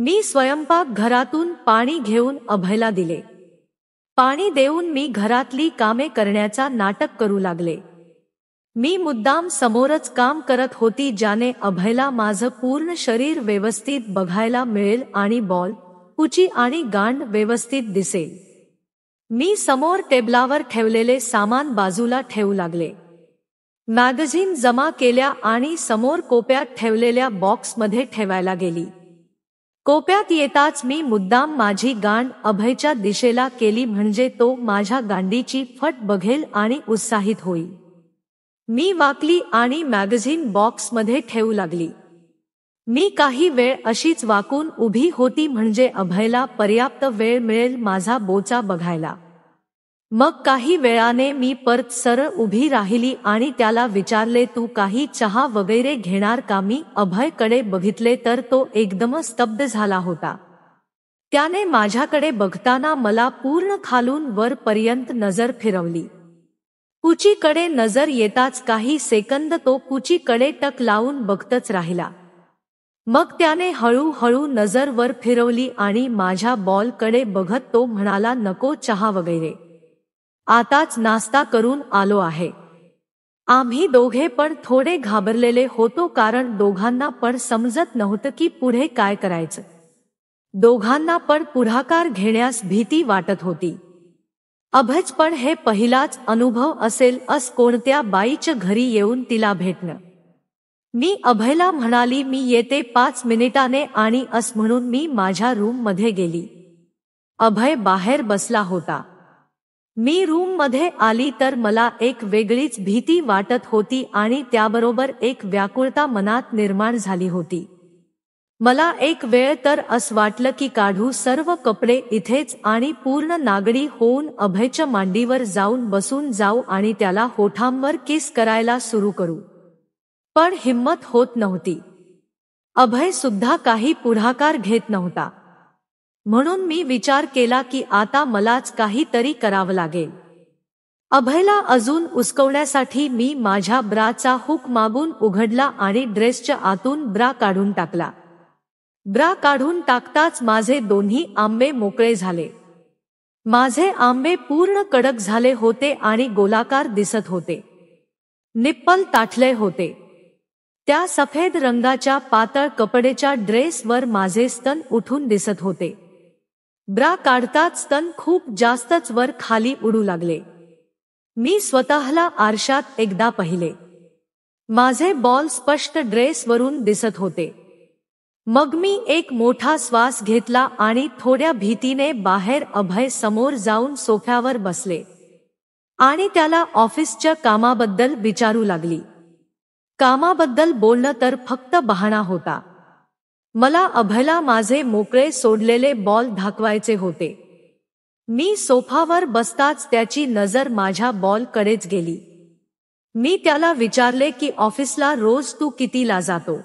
मी स्वयंपाक घरातून पाणी घेऊन अभयला दिले पाणी देऊन मी घरातली कामे करण्याचा नाटक करू लागले मी मुद्दाम समोरच काम करत होती ज्याने अभयला माझं पूर्ण शरीर व्यवस्थित बघायला मिळेल आणि बॉल कुची आणि गांड व्यवस्थित दिसेल मी समोर टेबलावर ठेवलेले सामान बाजूला ठेवू लागले मॅगझिन जमा केल्या आणि समोर कोप्यात ठेवलेल्या बॉक्समध्ये ठेवायला गेली कोप्यात येताच मी मुद्दाम माझी गांड अभयच्या दिशेला केली म्हणजे तो माझ्या गांडीची फट बघेल आणि उत्साहित होईल मी वाकली आणि मॅगझिन बॉक्समध्ये ठेवू लागली मी काही वेळ अशीच वाकून उभी होती म्हणजे अभयला पर्याप्त वेळ मिळेल माझा बोचा बघायला मग काही वेळाने मी परत सरळ उभी राहिली आणि त्याला विचारले तू काही चहा वगैरे घेणार का मी अभयकडे बघितले तर तो एकदम स्तब्ध झाला होता त्याने माझ्याकडे बघताना मला पूर्ण खालून वरपर्यंत नजर फिरवली कुचीकडे नजर येताच काही सेकंद तो कुचीकडे टक लावून बघतच राहिला मग त्याने हळूहळू नजर वर फिरवली आणि माझ्या बॉलकडे बघत तो म्हणाला नको चहा वगैरे आताच नाश्ता करून आलो आहे आम्ही दोघे पण थोडे घाबरलेले होतो कारण दोघांना पण समजत नव्हतं की पुढे काय करायचं दोघांना पण पुढाकार घेण्यास भीती वाटत होती अभज पण हे पहिलाच अनुभव असेल अस कोणत्या बाईच्या घरी येऊन तिला भेटणं मी अभयला म्हणाली मी येते पाच मिनिटाने आणि अस म्हणून मी माझ्या रूममध्ये गेली अभय बाहेर बसला होता मी रूममध्ये आली तर मला एक वेगळीच भीती वाटत होती आणि त्याबरोबर एक व्याकुळता मनात निर्माण झाली होती मला एक वेळ तर असं वाटलं की काढू सर्व कपडे इथेच आणि पूर्ण नागडी होऊन अभयच्या मांडीवर जाऊन बसून जाऊ आणि त्याला होठांवर किस करायला सुरू करू पण हिम्मत होत नव्हती अभय सुद्धा काही पुढाकार घेत नव्हता म्हणून मी विचार केला की आता मलाच काहीतरी करावं लागेल अभयला अजून उसकवण्यासाठी मी माझ्या ब्राचा हुक मागून उघडला आणि ड्रेसच्या आतून ब्रा काढून टाकला ब्रा काढून टाकताच माझे दोन्ही आंबे मोकळे झाले माझे आंबे पूर्ण कडक झाले होते आणि गोलाकार दिसत होते निप्पल ताठले होते त्या सफेद रंगाच्या पातळ कपडेच्या ड्रेसवर माझे स्तन उठून दिसत होते ब्रा काढताच तन खूप जास्तच वर खाली उडू लागले मी स्वतःला आरशात एकदा पाहिले माझे बॉल स्पष्ट ड्रेसवरून दिसत होते मग मी एक मोठा श्वास घेतला आणि थोड्या भीतीने बाहेर अभय समोर जाऊन सोफ्यावर बसले आणि त्याला ऑफिसच्या कामाबद्दल विचारू लागली कामाबद्दल बोलणं तर फक्त बहाणा होता मला अभयला माझे मोकळे सोडलेले बॉल धाकवायचे होते मी सोफावर बसताच त्याची नजर माझ्या बॉलकडेच गेली मी त्याला विचारले की ऑफिसला रोज तू कितीला जातो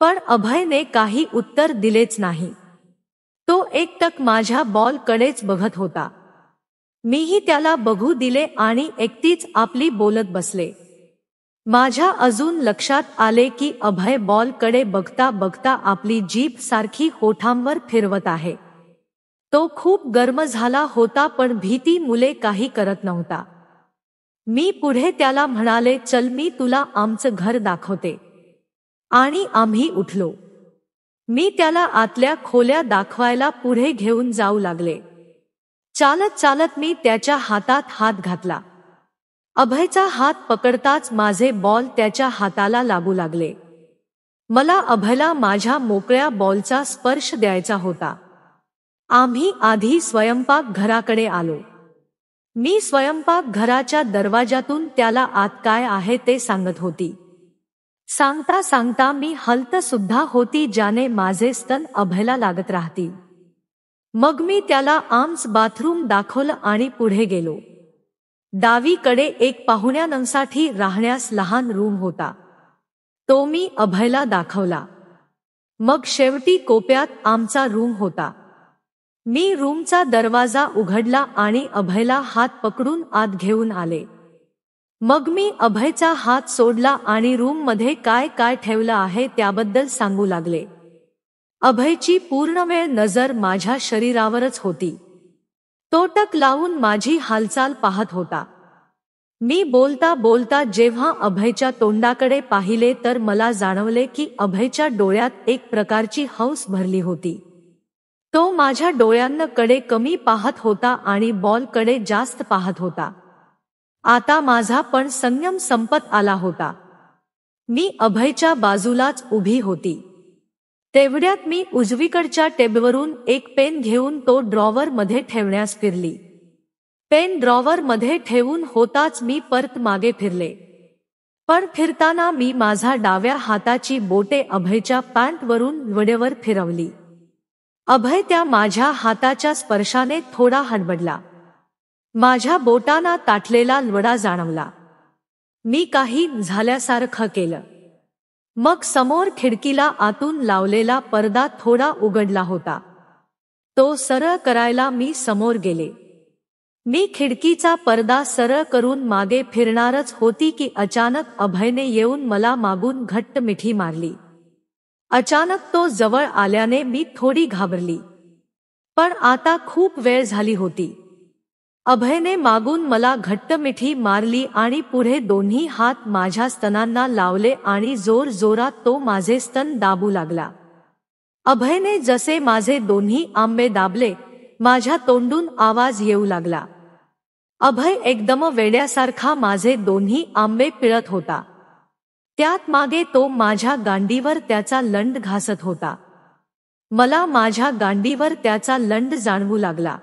पण अभयने काही उत्तर दिलेच नाही तो एकटक माझ्या बॉलकडेच बघत होता मीही त्याला बघू दिले आणि एकटीच आपली बोलत बसले माझ्या अजून लक्षात आले की अभय बॉलकडे बघता बघता आपली जीप सारखी होठांवर फिरवत आहे तो खूप गर्म झाला होता पण भीती मुले काही करत नव्हता मी पुढे त्याला म्हणाले चल मी तुला आमचं घर दाखवते आणि आम्ही उठलो मी त्याला आतल्या खोल्या दाखवायला पुढे घेऊन जाऊ लागले चालत चालत मी त्याच्या हातात हात घातला अभयचा हात पकडताच माझे बॉल त्याच्या हाताला लागू लागले मला अभयला माझ्या मोकळ्या बॉलचा स्पर्श द्यायचा होता आम्ही आधी स्वयंपाक घराकडे आलो मी स्वयंपाक घराच्या दरवाजातून त्याला आत काय आहे ते सांगत होती सांगता सांगता मी हलत सुद्धा होती ज्याने माझे स्तन अभयला लागत राहतील मग मी त्याला आम्स बाथरूम दाखवलं आणि पुढे गेलो डावीकडे एक पाहुण्यानंसाठी राहण्यास लहान रूम होता तो मी अभयला दाखवला मग शेवटी कोप्यात आमचा रूम होता मी रूमचा दरवाजा उघडला आणि अभयला हात पकडून आत घेऊन आले मग मी अभयचा हात सोडला आणि रूममध्ये काय काय ठेवलं आहे त्याबद्दल सांगू लागले अभयची पूर्णवेळ नजर माझ्या शरीरावरच होती तोटक लावून माझी हालचाल पाहत होता मी बोलता बोलता जेव्हा अभयच्या तोंडाकडे पाहिले तर मला जाणवले की अभयच्या डोळ्यात एक प्रकारची हौस भरली होती तो माझ्या डोळ्यांकडे कमी पाहत होता आणि बॉलकडे जास्त पाहत होता आता माझा पण संयम संपत आला होता मी अभयच्या बाजूलाच उभी होती तेवढ्यात मी उजवीकडच्या टेबवरून एक पेन घेऊन तो ड्रॉवर मध्ये ठेवण्यास फिरली पेन ड्रॉवर मध्ये ठेवून होताच मी परत मागे फिरले पण फिरताना मी माझा डाव्या हाताची बोटे अभयच्या पॅन्टवरून वडेवर फिरवली अभय त्या माझ्या हाताच्या स्पर्शाने थोडा हडबडला माझ्या बोटांना ताटलेला लवडा जाणवला मी काही झाल्यासारखं केलं मग समोर खिडकीला आतून लावलेला पर्दा थोडा उघडला होता तो सरळ करायला मी समोर गेले मी खिडकीचा पर्दा सरळ करून मागे फिरणारच होती की अचानक अभयने येऊन मला मागून घट्ट मिठी मारली अचानक तो जवळ आल्याने मी थोडी घाबरली पण आता खूप वेळ झाली होती अभयने मागून मला घट्ट मिठी मारली आणि पुढे दोन्ही हात माझ्या स्तनांना लावले आणि जोर जोरात तो माझे स्तन दाबू लागला अभयने जसे माझे दोन्ही आंबे दाबले माझ्या तोंडून आवाज येऊ लागला अभय एकदम वेड्यासारखा माझे दोन्ही आंबे पिळत होता त्यात मागे तो माझ्या गांडीवर त्याचा लंड घासत होता मला माझ्या गांडीवर त्याचा लंड जाणवू लागला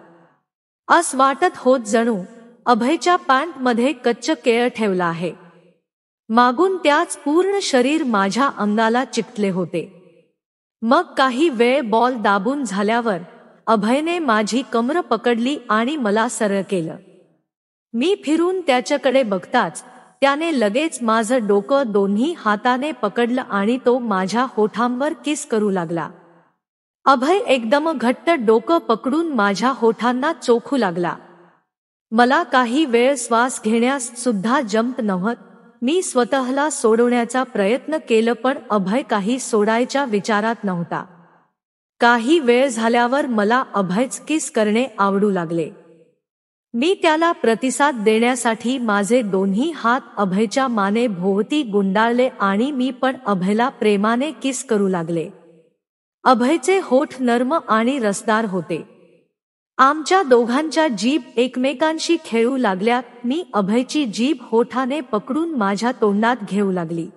अस वाटत होत जणू अभयच्या मध्ये कच्च केळ ठेवला आहे मागून त्याच पूर्ण शरीर माझ्या अंगाला चिकटले होते मग काही वेळ बॉल दाबून झाल्यावर अभयने माझी कमर पकडली आणि मला सरळ केलं मी फिरून त्याच्याकडे बघताच त्याने लगेच माझं डोकं दोन्ही हाताने पकडलं आणि तो माझ्या होठांवर किस करू लागला अभय एकदम घट्ट डोकं पकडून माझ्या होठांना चोखू लागला मला काही वेळ श्वास घेण्यास सुद्धा जंप नव्हत मी स्वतःला सोडवण्याचा प्रयत्न केलं पण अभय काही सोडायच्या विचारात नव्हता काही वेळ झाल्यावर मला अभयच किस करणे आवडू लागले मी त्याला प्रतिसाद देण्यासाठी माझे दोन्ही हात अभयच्या माने भोवती गुंडाळले आणि मी पण अभयला प्रेमाने किस करू लागले अभयचे होठ नर्म आणि रसदार होते आमच्या दोघांच्या जीभ एकमेकांशी खेळू लागल्या मी अभयची जीभ होठाने पकडून माझ्या तोंडात घेऊ लागली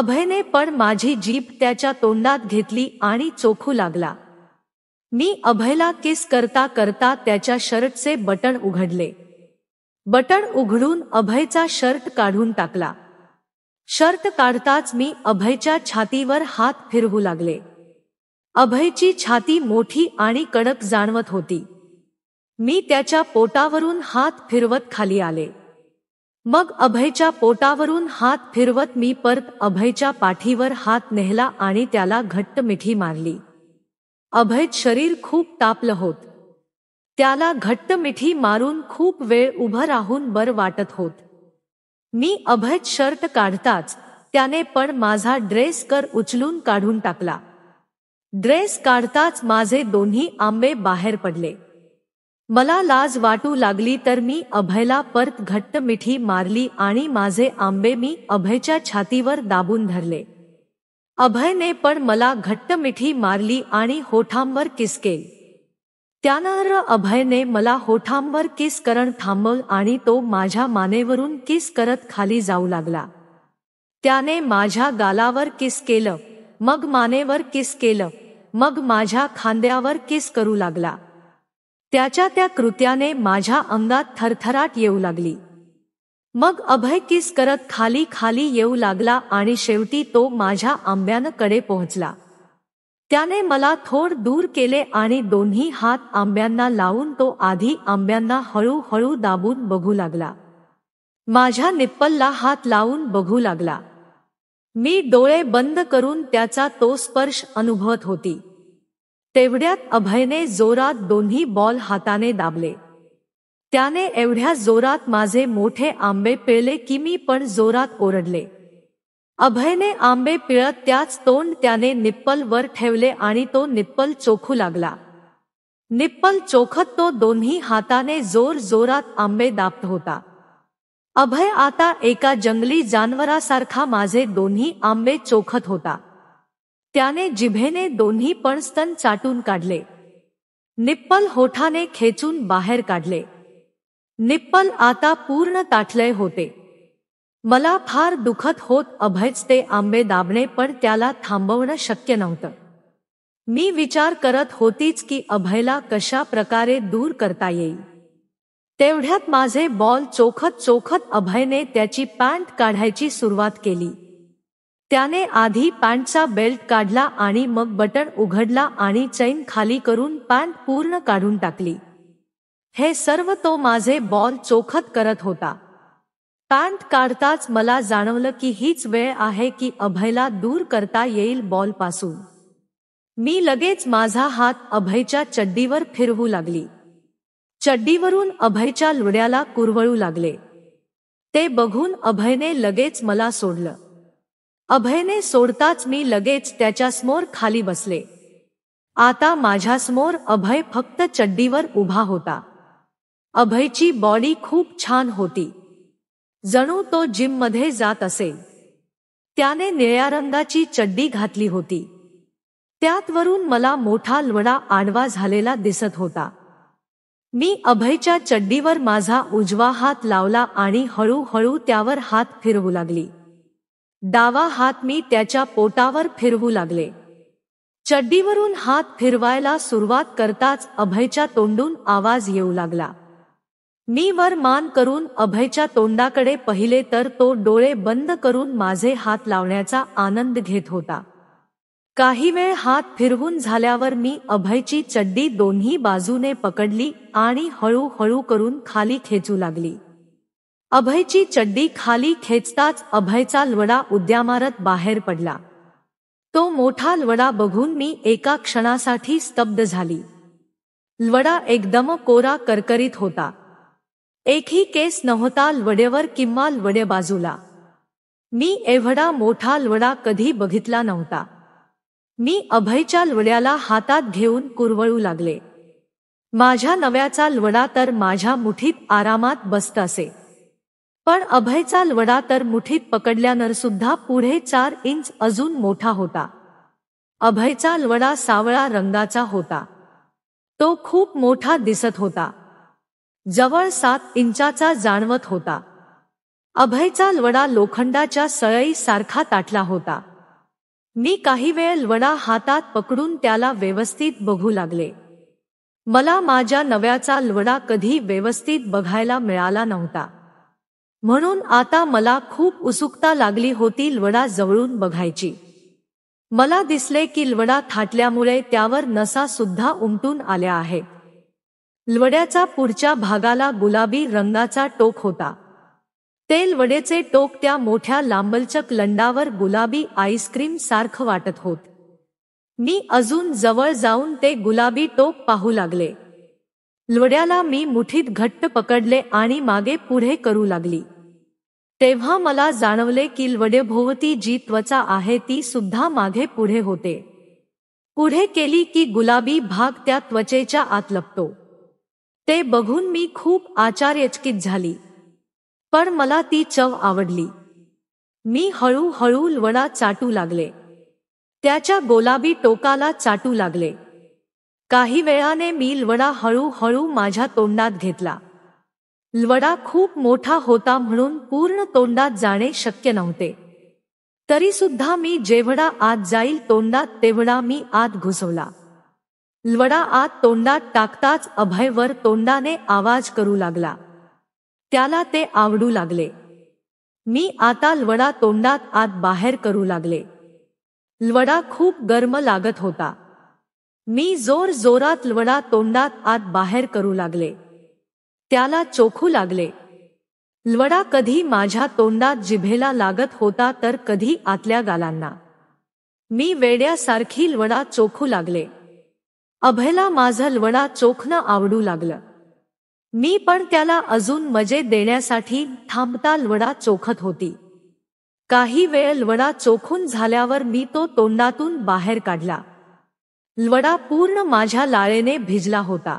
अभयने पण माझी जीभ त्याच्या तोंडात घेतली आणि चोखू लागला मी अभयला किस करता करता त्याच्या शर्टचे बटण उघडले बटण उघडून अभयचा शर्ट काढून टाकला शर्ट काढताच मी अभयच्या छातीवर हात फिरवू लागले अभयची छाती मोठी आणि कडक जाणवत होती मी त्याच्या पोटावरून हात फिरवत खाली आले मग अभयच्या पोटावरून हात फिरवत मी परत अभयच्या पाठीवर हात नेहला आणि त्याला घट्ट मिठी मारली अभयत शरीर खूप तापलं होत त्याला घट्ट मिठी मारून खूप वेळ उभं राहून बर वाटत होत मी अभयत शर्ट काढताच त्याने पण माझा ड्रेस कर उचलून काढून टाकला ड्रेस काढताच माझे दोन्ही आंबे बाहेर पडले मला लाज वाटू लागली तर मी अभयला परत घट्ट मिठी मारली आणि माझे आंबे मी अभयच्या छातीवर दाबून धरले अभयने पण मला घट्ट मिठी मारली आणि होठांवर किस केली त्यानंतर अभयने मला होठांवर किस करण थांबल आणि तो माझ्या मानेवरून किस करत खाली जाऊ लागला त्याने माझ्या गालावर किस केलं मग मानेवर किस केलं मग माझ्या खांद्यावर किस करू लागला त्याच्या त्या कृत्याने माझ्या अंगात थरथराट येऊ लागली मग अभय किस करत खाली खाली येऊ लागला आणि शेवटी तो माझ्या आंब्यानकडे पोहोचला त्याने मला थोड दूर केले आणि दोन्ही हात आंब्यांना लावून तो आधी आंब्यांना हळूहळू दाबून बघू लागला माझ्या निप्पलला हात लावून बघू लागला मी डोळे बंद करून त्याचा तो स्पर्श अनुभवत होती तेवढ्यात अभयने जोरात दोन्ही बॉल हाताने दाबले त्याने एवढ्या जोरात माझे मोठे आंबे पिळले की मी पण जोरात ओरडले अभयने आंबे पिळत त्याच तोंड त्याने निप्पल वर ठेवले आणि तो निप्पल चोखू लागला निप्पल चोखत तो दोन्ही हाताने जोर जोरात आंबे दाबत होता अभय आता एका जंगली जानवरासारखा माझे दोन्ही आंबे चोखत होता त्याने जिभेने दोन्ही पण स्तन चाटून काढले निप्पल होठाने खेचून बाहेर काढले निप्पल आता पूर्ण ताठले होते मला फार दुखत होत अभयच ते आंबे दाबणे पण त्याला थांबवणं शक्य नव्हतं मी विचार करत होतीच की अभयला कशा प्रकारे दूर करता येईल तेवढ्यात माझे बॉल चोखत चोखत अभयने त्याची पॅन्ट काढायची सुरुवात केली त्याने आधी पॅन्टचा बेल्ट काढला आणि मग बटन उघडला आणि चैन खाली करून पॅन्ट पूर्ण काढून टाकली हे सर्व तो माझे बॉल चोखत करत होता पॅन्ट काढताच मला जाणवलं की हीच वेळ आहे की अभयला दूर करता येईल बॉलपासून मी लगेच माझा हात अभयच्या चड्डीवर फिरवू लागली चड्डीवरून अभयच्या लुड्याला कुरवळू लागले ते बघून अभयने लगेच मला सोडलं अभयने सोडताच मी लगेच त्याच्यासमोर खाली बसले आता माझ्यासमोर अभय फक्त चड्डीवर उभा होता अभयची बॉडी खूप छान होती जणू तो जिममध्ये जात असेल त्याने निळ्या रंगाची चड्डी घातली होती त्यात वरून मला मोठा लवडा आडवा झालेला दिसत होता मी अभयच्या चड्डीवर माझा उजवा हात लावला आणि हळूहळू त्यावर हात फिरवू लागली डावा हात मी त्याच्या पोटावर फिरवू लागले चड्डीवरून हात फिरवायला सुरुवात करताच अभयच्या तोंडून आवाज येऊ लागला मी वर मान करून अभयच्या तोंडाकडे पहिले तर तो डोळे बंद करून माझे हात लावण्याचा आनंद घेत होता काही वेळ हात फिरवून झाल्यावर मी अभयची चड्डी दोन्ही बाजूने पकडली आणि हळूहळू करून खाली खेचू लागली अभयची चड्डी खाली खेचताच अभयचा लवडा उद्या मारत बाहेर पडला तो मोठा लवडा बघून मी एका क्षणासाठी स्तब्ध झाली लवडा एकदम कोरा करकरीत होता एकही केस नव्हता लवडेवर किंवा लवडे बाजूला मी एवढा मोठा लवडा कधी बघितला नव्हता मी अभयच्या लुण्याला हातात घेऊन कुरवळू लागले माझ्या नव्याचा लवडा तर माझ्या मुठीत आरामात बसत असे पण अभयचा लवडा तर मुठीत पकडल्यानंतर सुद्धा पुढे चार इंच अजून मोठा होता अभयचा लवडा सावळा रंगाचा होता तो खूप मोठा दिसत होता जवळ सात इंचाचा जाणवत होता अभयचा लवडा लोखंडाच्या सळई सारखा ताटला होता मी काही वेळ लवणा हातात पकडून त्याला व्यवस्थित बघू लागले मला माझ्या नव्याचा लवडा कधी व्यवस्थित बघायला मिळाला नव्हता म्हणून आता मला खूप उत्सुकता लागली होती लवडा जवळून बघायची मला दिसले की लवडा थाटल्यामुळे त्यावर नसा सुद्धा उमटून आल्या आहेत लवड्याचा पुढच्या भागाला गुलाबी रंगाचा टोक होता वडेचे टोक त्या मोठ्या लांबलचक लंडावर गुलाबी आईस्क्रीम सारखं वाटत होत मी अजून जवळ जाऊन ते गुलाबी टोक पाहू लागले लवड्याला मी मुठीत घट्ट पकडले आणि मागे पुढे करू लागली तेव्हा मला जाणवले की लवडेभोवती जी त्वचा आहे ती सुद्धा मागे पुढे होते पुढे केली की गुलाबी भाग त्या त्वचेच्या आत लपतो ते बघून मी खूप आचार्यचकित झाली पण मला ती चव आवडली मी हळूहळू लवणा चाटू लागले त्याच्या गोलाबी टोकाला चाटू लागले काही वेळाने मी लवडा हळूहळू माझ्या तोंडात घेतला लवडा खूप मोठा होता म्हणून पूर्ण तोंडात जाणे शक्य नव्हते तरीसुद्धा मी जेवढा आत जाईल तोंडात तेवढा मी आत घुसवला लवडा आत तोंडात टाकताच अभयवर तोंडाने आवाज करू लागला त्याला ते आवडू लागले मी आता लवडा तोंडात आत बाहेर करू लागले लवडा खूप गर्म लागत होता मी जोर जोरात लवडा तोंडात आत बाहेर करू लागले त्याला चोखू लागले लवडा कधी माझ्या तोंडात जिभेला लागत होता तर कधी आतल्या गालांना मी वेड्यासारखी लवडा चोखू लागले अभयला माझं लवडा चोखणं आवडू लागलं मी पण त्याला अजून मजे देण्यासाठी थांबता लवडा चोखत होती काही वेळ लवडा चोखून झाल्यावर मी तो तोंडातून बाहेर काढला लवडा पूर्ण माझ्या लाळेने भिजला होता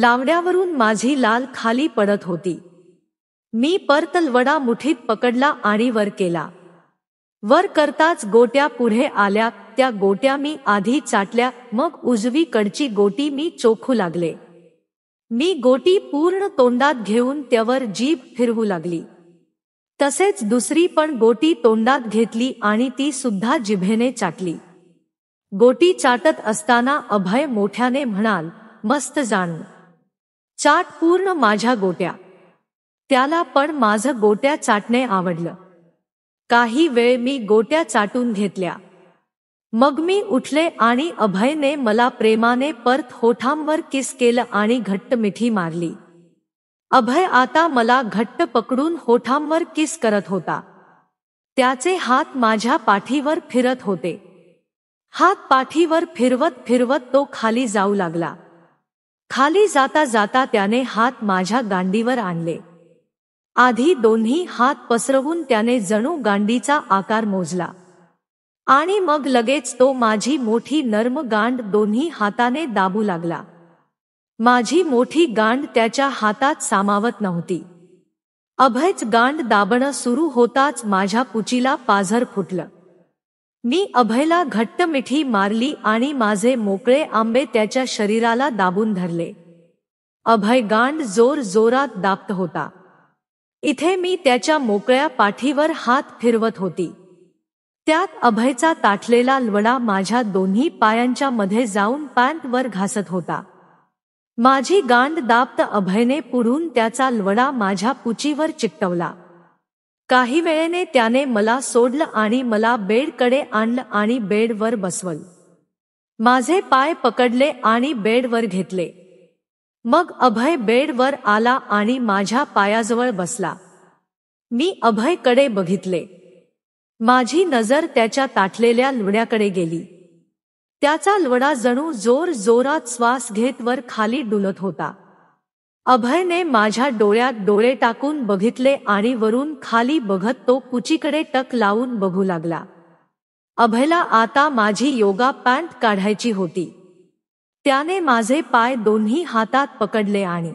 लावड्यावरून माझी लाल खाली पडत होती मी परत लवडा मुठीत पकडला आणि वर केला वर करताच गोट्या पुढे आल्या त्या गोट्या मी आधी चाटल्या मग उजवीकडची गोटी मी चोखू लागले मी गोटी पूर्ण तोंडात घेऊन त्यावर जीभ फिरवू लागली तसेच दुसरी पण गोटी तोंडात घेतली आणि ती सुद्धा जिभेने चाटली गोटी चाटत असताना अभय मोठ्याने म्हणाल मस्त जाणू चाट पूर्ण माझ्या गोट्या त्याला पण माझं गोट्या चाटणे आवडलं काही वेळ मी गोट्या चाटून घेतल्या मग मी उठले आणि अभयने मला प्रेमाने परत होठांवर किस केलं आणि घट्ट मिठी मारली अभय आता मला घट्ट पकडून होठांवर किस करत होता त्याचे हात माझ्या पाठीवर फिरत होते हात पाठीवर फिरवत फिरवत तो खाली जाऊ लागला खाली जाता जाता त्याने हात माझ्या गांडीवर आणले आधी दोन्ही हात पसरवून त्याने जणू गांडीचा आकार मोजला आणि मग लगेच तो माझी मोठी नर्म गांड दोन्ही हाताने दाबू लागला माझी मोठी गांड त्याच्या हातात सामावत नव्हती अभयच गांड दाबणं सुरू होताच माझ्या पुचीला पाझर फुटलं मी अभयला घट्ट मिठी मारली आणि माझे मोकळे आंबे त्याच्या शरीराला दाबून धरले अभय गांड जोर जोरात दाबत होता इथे मी त्याच्या मोकळ्या पाठीवर हात फिरवत होती त्यात अभयचा ताठलेला लवडा माझ्या दोन्ही पायांच्या मध्ये जाऊन पॅन्टवर घासत होता माझी गांड दाप्त अभयने पुढून त्याचा लवडा माझ्या पुचीवर चिकटवला काही वेळेने त्याने मला सोडलं आणि मला बेडकडे आणलं आणि बेडवर बसवल माझे पाय पकडले आणि बेडवर घेतले मग अभय बेडवर आला आणि माझ्या पायाजवळ बसला मी अभयकडे बघितले माझी नजर त्याच्या ताटलेल्या लुण्याकडे गेली त्याचा लवडा जणू जोर जोरात श्वास घेत वर खाली डुलत होता अभयने माझ्या डोळ्यात डोळे टाकून बघितले आणि वरून खाली बघत तो कुचीकडे टक लावून बघू लागला अभयला आता माझी योगा पॅन्ट काढायची होती त्याने माझे पाय दोन्ही हातात पकडले आणि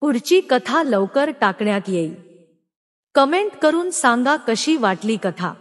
पुढची कथा लवकर टाकण्यात येईल कमेंट करून सांगा कशी वाटली कथा